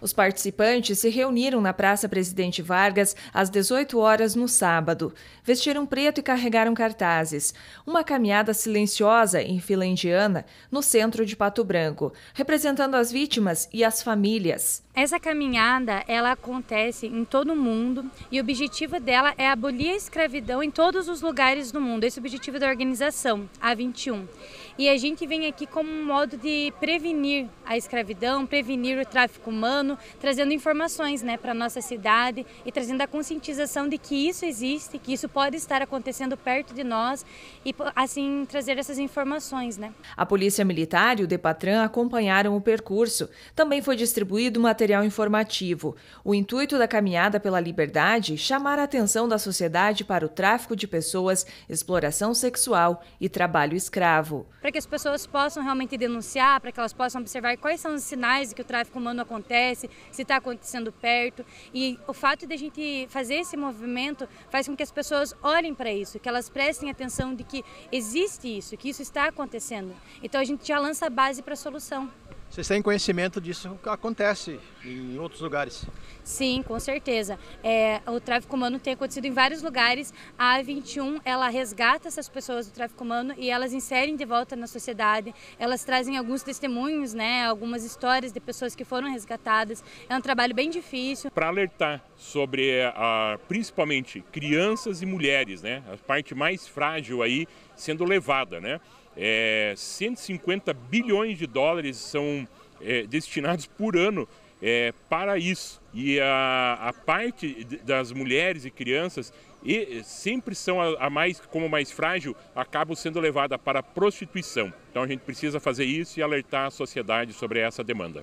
Os participantes se reuniram na Praça Presidente Vargas às 18 horas no sábado. Vestiram preto e carregaram cartazes. Uma caminhada silenciosa em fila indiana no centro de Pato Branco, representando as vítimas e as famílias. Essa caminhada, ela acontece em todo o mundo e o objetivo dela é abolir a escravidão em todos os lugares do mundo. Esse é o objetivo da organização, A21. E a gente vem aqui como um modo de prevenir a escravidão, prevenir o tráfico humano, trazendo informações né, para a nossa cidade e trazendo a conscientização de que isso existe, que isso pode estar acontecendo perto de nós e assim trazer essas informações. Né? A Polícia Militar e o Depatran acompanharam o percurso. Também foi distribuído material informativo. O intuito da caminhada pela liberdade chamar a atenção da sociedade para o tráfico de pessoas, exploração sexual e trabalho escravo para que as pessoas possam realmente denunciar, para que elas possam observar quais são os sinais de que o tráfico humano acontece, se está acontecendo perto. E o fato de a gente fazer esse movimento faz com que as pessoas olhem para isso, que elas prestem atenção de que existe isso, que isso está acontecendo. Então a gente já lança a base para a solução. Vocês têm conhecimento disso que acontece em outros lugares? Sim, com certeza. É, o tráfico humano tem acontecido em vários lugares. A A21 ela resgata essas pessoas do tráfico humano e elas inserem de volta na sociedade. Elas trazem alguns testemunhos, né, algumas histórias de pessoas que foram resgatadas. É um trabalho bem difícil. Para alertar sobre a, ah, principalmente crianças e mulheres, né, a parte mais frágil aí sendo levada, né? É, 150 bilhões de dólares são é, destinados por ano é, para isso. E a, a, parte das mulheres e crianças e, sempre são a, a, mais, como mais frágil, acabam sendo levada para a prostituição. Então a gente precisa fazer isso e alertar a sociedade sobre essa demanda.